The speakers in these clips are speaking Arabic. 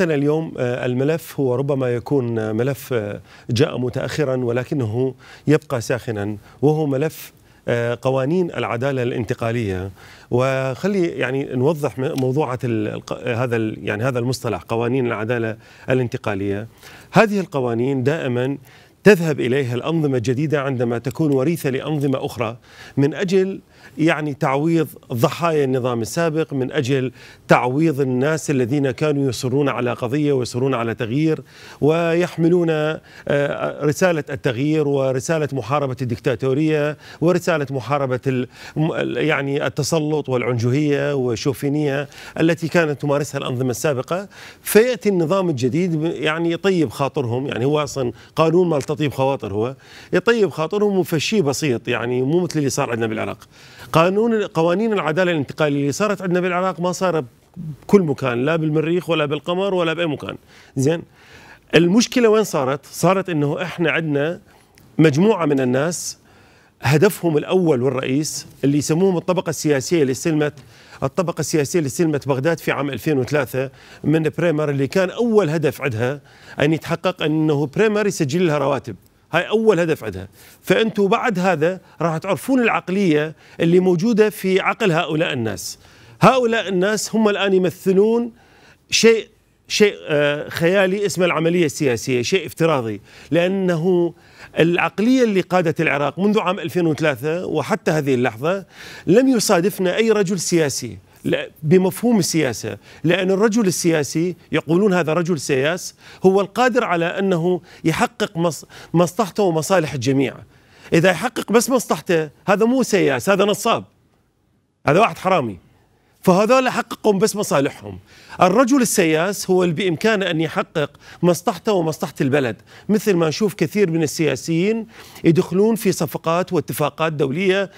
اليوم آه، الملف هو ربما يكون آه، ملف آه، جاء متأخرا ولكنه يبقى ساخنا وهو ملف قوانين العدالة الانتقالية وخلي يعني نوضح موضوعة هذا يعني هذا المصطلح قوانين العدالة الانتقالية هذه القوانين دائما تذهب إليها الأنظمة الجديدة عندما تكون وريثة لأنظمة أخرى من أجل يعني تعويض ضحايا النظام السابق من أجل تعويض الناس الذين كانوا يصرون على قضية ويصرون على تغيير ويحملون آه، رسالة التغيير ورسالة محاربة الدكتاتورية ورسالة محاربة يعني التسلط والعنجهية والشوفينية التي كانت تمارسها الأنظمة السابقة فيأتي النظام الجديد يعني يطيب خاطرهم يعني هو أصلا قانون مال تطيب خواطر هو يطيب خاطرهم وفشي بسيط يعني مو مثل اللي صار عندنا بالعراق قانون قوانين العداله الانتقاليه اللي صارت عندنا بالعراق ما صار بكل مكان لا بالمريخ ولا بالقمر ولا باي مكان زين المشكله وين صارت صارت انه احنا عندنا مجموعه من الناس هدفهم الاول والرئيس اللي يسموهم الطبقه السياسيه اللي سلمت الطبقه السياسيه اللي سلمت بغداد في عام 2003 من بريمر اللي كان اول هدف عندها ان يتحقق انه بريمر يسجل لها رواتب هاي اول هدف عندها فانتم بعد هذا راح تعرفون العقليه اللي موجوده في عقل هؤلاء الناس هؤلاء الناس هم الان يمثلون شيء شيء آه، خيالي اسمه العمليه السياسيه شيء افتراضي لانه العقلية اللي قادت العراق منذ عام 2003 وحتى هذه اللحظة لم يصادفنا أي رجل سياسي بمفهوم السياسة لأن الرجل السياسي يقولون هذا رجل سياس هو القادر على أنه يحقق مصلحته ومصالح الجميع إذا يحقق بس مصلحته هذا مو سياس هذا نصاب هذا واحد حرامي فهذول حققوا بس مصالحهم الرجل السياس هو اللي بإمكانه أن يحقق مصلحته ومصلحة البلد مثل ما نشوف كثير من السياسيين يدخلون في صفقات واتفاقات دولية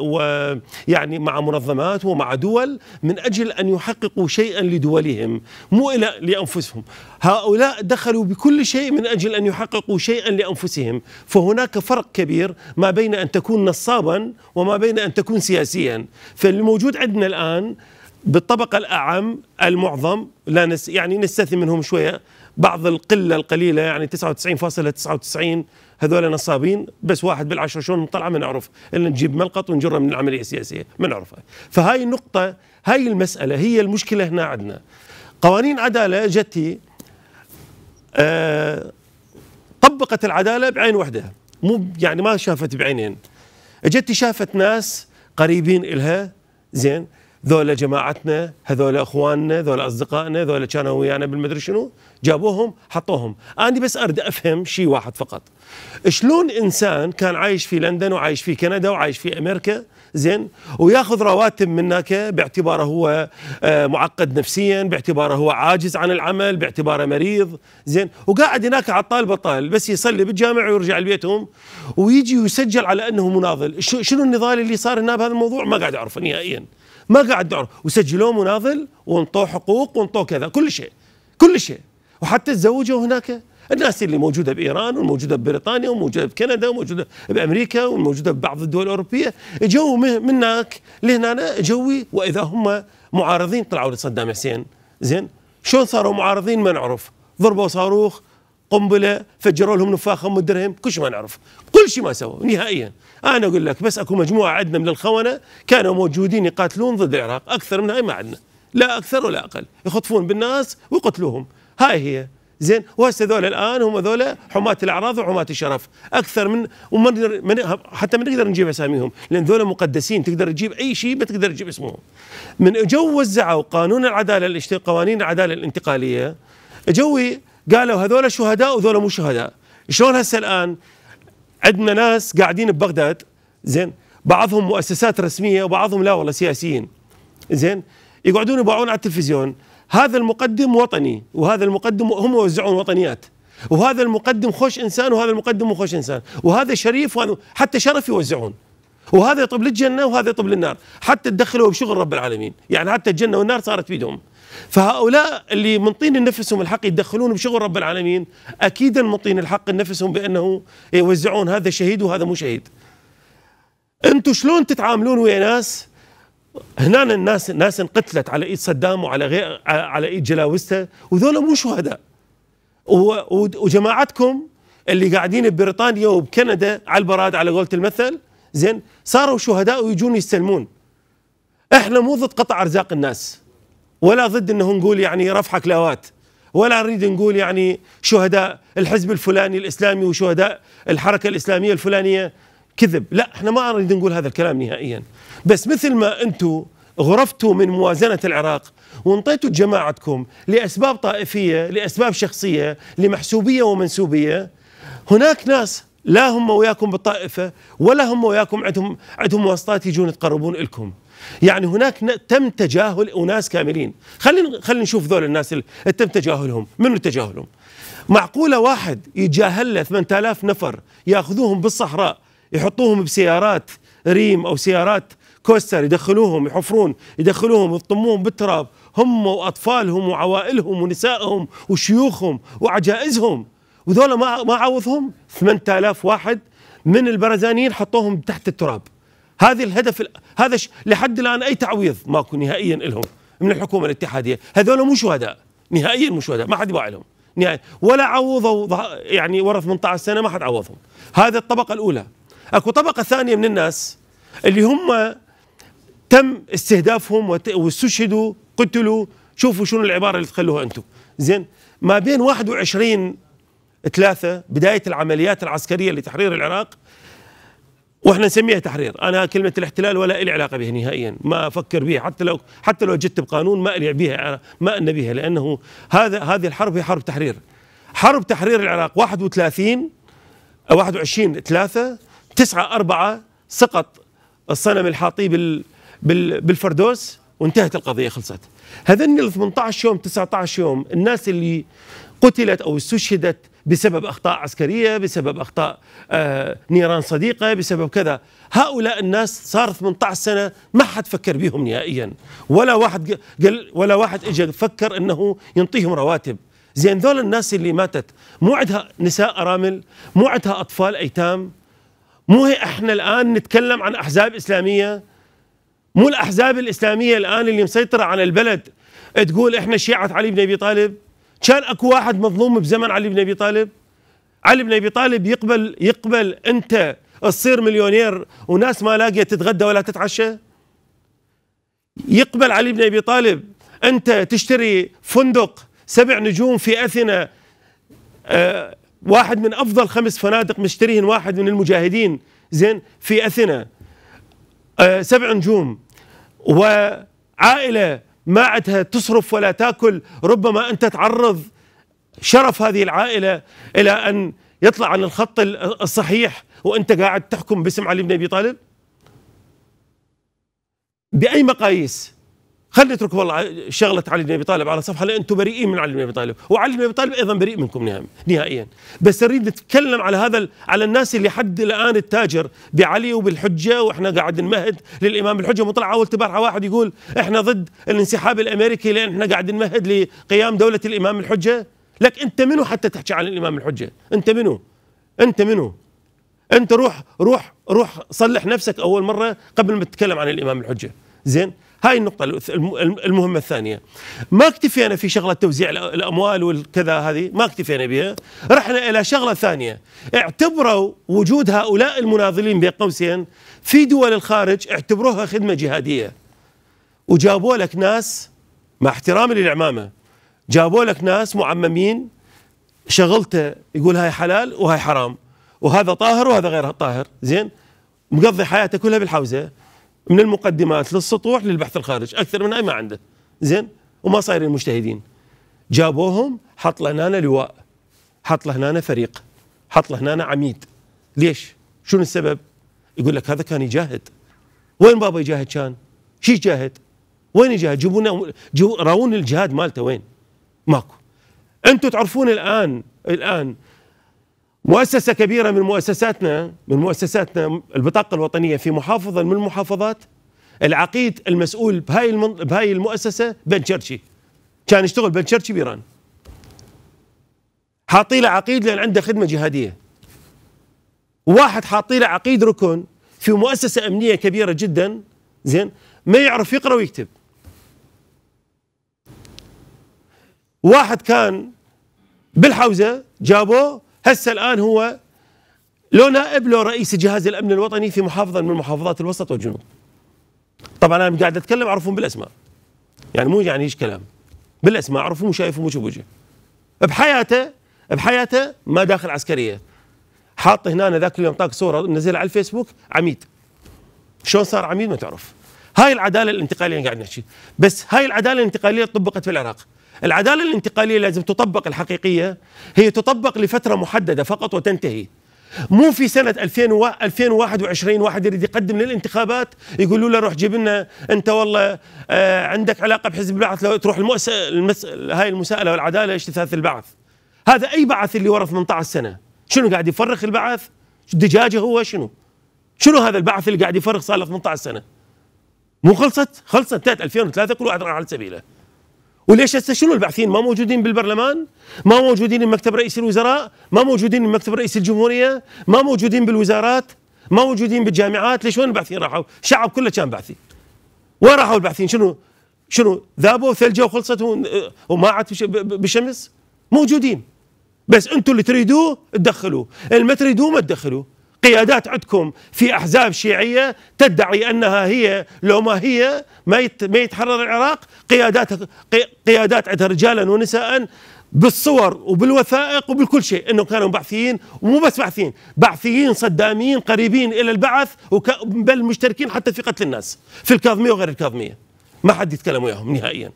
ويعني مع منظمات ومع دول من أجل أن يحققوا شيئا لدولهم مو إلى لأنفسهم هؤلاء دخلوا بكل شيء من أجل أن يحققوا شيئا لأنفسهم فهناك فرق كبير ما بين أن تكون نصابا وما بين أن تكون سياسيا فالموجود موجود عندنا الآن بالطبقة الأعم المعظم لا نس يعني نستثني منهم شوية بعض القلة القليلة يعني 99.99 هذول نصابين بس واحد بالعشرة شلون نطلعه ما نعرف إلا نجيب ملقط ونجره من العملية السياسية ما نعرفها فهاي النقطة هاي المسألة هي المشكلة هنا عندنا قوانين عدالة جت آه، طبقت العدالة بعين وحده مو يعني ما شافت بعينين اجتي شافت ناس قريبين إلها زين ذولا جماعتنا هذول اخواننا ذولا اصدقائنا ذولا كانوا ويانا بالمدري شنو جابوهم حطوهم انا بس اريد افهم شيء واحد فقط شلون انسان كان عايش في لندن وعايش في كندا وعايش في امريكا زين وياخذ رواتب منك باعتباره هو آه، معقد نفسيا باعتباره هو عاجز عن العمل باعتباره مريض زين وقاعد هناك عطال بطال بس يصلي بالجامع ويرجع لبيتهم ويجي ويسجل على انه مناضل شنو النضال اللي صار هنا بهذا الموضوع ما قاعد اعرفه نهائيا ما قاعد اعرف وسجلوه مناضل وانطوه حقوق وانطوه كذا كل شيء كل شيء وحتى تزوجوا هناك الناس اللي موجوده بايران والموجوده ببريطانيا وموجوده بكندا وموجوده بامريكا وموجوده ببعض الدول الاوروبيه جو من هناك لهنا جوي واذا هم معارضين طلعوا لصدام حسين زين شلون صاروا معارضين ما نعرف ضربوا صاروخ قنبله فجروا لهم نفاخهم ودرهم كل شيء ما نعرف كل شيء ما سووا نهائيا انا اقول لك بس اكو مجموعه عندنا من الخونه كانوا موجودين يقاتلون ضد العراق اكثر من هاي ما عندنا لا اكثر ولا اقل يخطفون بالناس ويقتلوهم هاي هي زين وهسه ذولا الان هم ذولا حماة الاعراض وحماة الشرف اكثر من ومن من حتى ما نقدر نجيب اساميهم لان ذولا مقدسين تقدر تجيب اي شيء ما تقدر تجيب اسمهم من اجوا وزعوا قانون العداله الاشتراكية قوانين العداله الانتقاليه اجوا قالوا هذول شهداء وذولا مو شهداء شلون هسه الان عندنا ناس قاعدين ببغداد زين بعضهم مؤسسات رسميه وبعضهم لا والله سياسيين زين يقعدون يباعون على التلفزيون هذا المقدم وطني وهذا المقدم هم يوزعون وطنيات وهذا المقدم خوش انسان وهذا المقدم مو خوش انسان وهذا شريف وهذا حتى شرف يوزعون وهذا يطب للجنه وهذا يطب للنار حتى تدخلوا بشغل رب العالمين يعني حتى الجنه والنار صارت بيدهم فهؤلاء اللي من طين نفسهم الحق يدخلون بشغل رب العالمين اكيدا من طين الحق نفسهم بانه يوزعون هذا شهيد وهذا مو شهيد انتم شلون تتعاملون ويا ناس هنا الناس ناس انقتلت على ايد صدام وعلى غير على ايد جلاوسته وذولا مو شهداء وجماعتكم اللي قاعدين ببريطانيا وبكندا على البراد على قولة المثل زين صاروا شهداء ويجون يستلمون احنا مو ضد قطع ارزاق الناس ولا ضد انه نقول يعني رفع كلاوات ولا نريد نقول يعني شهداء الحزب الفلاني الاسلامي وشهداء الحركه الاسلاميه الفلانيه كذب لا احنا ما نريد نقول هذا الكلام نهائيا بس مثل ما انتم غرفتوا من موازنة العراق وانطيتوا جماعتكم لأسباب طائفية لأسباب شخصية لمحسوبية ومنسوبية هناك ناس لا هم وياكم بالطائفة ولا هم وياكم عندهم عندهم واسطات يجون يتقربون لكم يعني هناك تم تجاهل أناس كاملين خلينا خلينا نشوف ذول الناس اللي تم تجاهلهم منو تجاهلهم معقولة واحد يجاهل له 8000 نفر ياخذوهم بالصحراء يحطوهم بسيارات ريم او سيارات كوستر يدخلوهم يحفرون يدخلوهم يطموهم بالتراب هم واطفالهم وعوائلهم ونسائهم وشيوخهم وعجائزهم وذولا ما ما عوضهم 8000 واحد من البرزانيين حطوهم تحت التراب هذه الهدف هذا لحد الان اي تعويض ماكو نهائيا لهم من الحكومه الاتحاديه هذول مو شهداء نهائيا مو شهداء ما حد يباع لهم نهائيا ولا عوضوا يعني ورا 18 سنه ما حد عوضهم هذه الطبقه الاولى اكو طبقه ثانيه من الناس اللي هم تم استهدافهم واستشهدوا قتلوا شوفوا شنو العباره اللي تخلوها انتم زين ما بين 21 3 بدايه العمليات العسكريه لتحرير العراق واحنا نسميها تحرير انا كلمه الاحتلال ولا لي علاقه بها نهائيا ما افكر بها حتى لو حتى لو جت بقانون ما لي بها ما ان بها لانه هذا هذه الحرب هي حرب تحرير حرب تحرير العراق 31 21 3 تسعة أربعة سقط الصنم الحاطيه بال بالفردوس وانتهت القضيه خلصت هذني ال 18 يوم 19 يوم الناس اللي قتلت او استشهدت بسبب اخطاء عسكريه بسبب اخطاء آه نيران صديقه بسبب كذا هؤلاء الناس صار 18 سنه ما حد فكر بهم نهائيا ولا واحد قال ولا واحد اجى فكر انه ينطيهم رواتب زين ذول الناس اللي ماتت مو عندها نساء ارامل مو عندها اطفال ايتام مو احنا الان نتكلم عن احزاب اسلاميه مو الاحزاب الاسلاميه الان اللي مسيطره على البلد تقول احنا شيعه علي بن ابي طالب كان اكو واحد مظلوم بزمن علي بن ابي طالب علي بن ابي طالب يقبل يقبل انت تصير مليونير وناس ما لاقيه تتغدى ولا تتعشى يقبل علي بن ابي طالب انت تشتري فندق سبع نجوم في اثينا آه واحد من افضل خمس فنادق مشتريهن واحد من المجاهدين زين في اثينا أه سبع نجوم وعائله ما عندها تصرف ولا تاكل ربما انت تعرض شرف هذه العائله الى ان يطلع عن الخط الصحيح وانت قاعد تحكم باسم علي بن ابي طالب باي مقاييس خلي اترك والله شغله علي بن ابي طالب على صفحه لان انتم بريئين من علي بن ابي طالب وعلي بن ابي طالب ايضا بريء منكم نهائيا بس نريد نتكلم على هذا على الناس اللي حد الان التاجر بعلي وبالحجه واحنا قاعد نمهد للامام الحجة مطلع اول تبارحه واحد يقول احنا ضد الانسحاب الامريكي لان احنا قاعد نمهد لقيام دوله الامام الحجه لك انت منو حتى تحكي عن الامام الحجه انت منو انت منو انت روح روح روح صلح نفسك اول مره قبل ما تتكلم عن الامام الحجه زين هاي النقطة المهمة الثانية ما اكتفينا في شغلة توزيع الأموال والكذا هذه ما اكتفينا بها رحنا إلى شغلة ثانية اعتبروا وجود هؤلاء المناضلين بين قوسين في دول الخارج اعتبروها خدمة جهادية وجابوا لك ناس مع احترامي للعمامة جابوا لك ناس معممين شغلته يقول هاي حلال وهاي حرام وهذا طاهر وهذا غير طاهر زين مقضي حياته كلها بالحوزه من المقدمات للسطوح للبحث الخارج اكثر من اي ما عنده زين وما صايرين مجتهدين جابوهم حط له هنا لواء حط له هنا فريق حط له هنا عميد ليش شنو السبب يقول لك هذا كان يجاهد وين بابا يجاهد كان شي يجاهد وين يجاهد جيبونا جو راون الجهاد مالته وين ماكو انتم تعرفون الان الان مؤسسة كبيرة من مؤسساتنا من مؤسساتنا البطاقة الوطنية في محافظة من المحافظات العقيد المسؤول بهاي المن... بهاي المؤسسة بن شرشي كان يشتغل بن شرشي بإيران حاطي له عقيد لأن عنده خدمة جهادية واحد حاطي له عقيد ركن في مؤسسة أمنية كبيرة جدا زين ما يعرف يقرأ ويكتب واحد كان بالحوزة جابوه هسه الآن هو لو نائب لو رئيس جهاز الأمن الوطني في محافظة من محافظات الوسط والجنوب طبعا أنا قاعد أتكلم أعرفهم بالأسماء يعني مو يعني ايش كلام بالأسماء أعرفهم وشايفهم وجه بوجه بحياته بحياته ما داخل عسكرية حاط هنا ذاك اليوم طاق صورة نزل على الفيسبوك عميد شلون صار عميد ما تعرف هاي العدالة الانتقالية اللي قاعد نحكي بس هاي العدالة الانتقالية طبقت في العراق العدالة الانتقالية لازم تطبق الحقيقية هي تطبق لفترة محددة فقط وتنتهي مو في سنة 2021 واحد يريد يقدم للانتخابات يقولوا له روح جيب لنا أنت والله آه، عندك علاقة بحزب البعث لو تروح المؤس... المس... هاي المساءلة والعدالة اجتثاث البعث هذا أي بعث اللي ورا 18 سنة شنو قاعد يفرخ البعث دجاجة هو شنو شنو هذا البعث اللي قاعد يفرخ صار له 18 سنة مو خلصت خلصت انتهت 2003 كل واحد راح على سبيله وليش هسه شنو الباحثين ما موجودين بالبرلمان؟ ما موجودين بمكتب رئيس الوزراء؟ ما موجودين بمكتب رئيس الجمهوريه؟ ما موجودين بالوزارات؟ ما موجودين بالجامعات؟ ليش وين الباحثين راحوا؟ الشعب كله كان بعثي وين راحوا الباحثين؟ شنو شنو ذابوا ثلجوا وخلصت وما عاد بالشمس؟ موجودين. بس انتم اللي تريدوه تدخلوه، اللي ما تريدوه ما تدخلوه. قيادات عندكم في أحزاب شيعية تدعي أنها هي لو ما هي ما ما يتحرر العراق قيادات قيادات عندها رجالا ونساء بالصور وبالوثائق وبكل شيء انه كانوا بعثيين ومو بس بعثيين بعثيين صداميين قريبين الى البعث بل مشتركين حتى في قتل الناس في الكاظميه وغير الكاظميه ما حد يتكلم وياهم نهائيا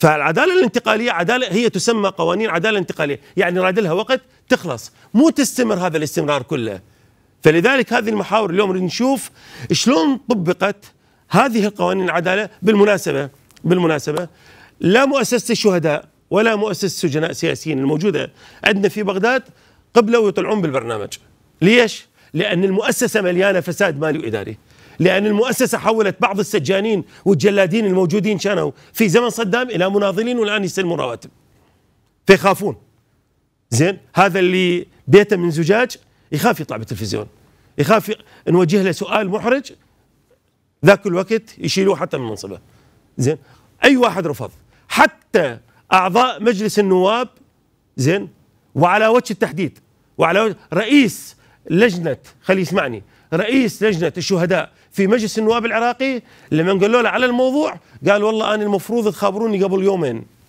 فالعداله الانتقاليه عداله هي تسمى قوانين عداله انتقاليه، يعني راد لها وقت تخلص، مو تستمر هذا الاستمرار كله. فلذلك هذه المحاور اليوم نشوف شلون طبقت هذه القوانين العداله بالمناسبه بالمناسبه لا مؤسسه الشهداء ولا مؤسسه السجناء السياسيين الموجوده عندنا في بغداد قبلوا يطلعون بالبرنامج. ليش؟ لان المؤسسه مليانه فساد مالي واداري. لأن المؤسسة حولت بعض السجانين والجلادين الموجودين كانوا في زمن صدام إلى مناضلين والآن يستلموا رواتب فيخافون زين هذا اللي بيته من زجاج يخاف يطلع بالتلفزيون يخاف نوجه له سؤال محرج ذاك الوقت يشيلوه حتى من منصبه زين اي واحد رفض حتى اعضاء مجلس النواب زين وعلى وجه التحديد وعلى وجه رئيس لجنه خلي يسمعني رئيس لجنه الشهداء في مجلس النواب العراقي لما قالوا له على الموضوع قال والله انا المفروض تخابروني قبل يومين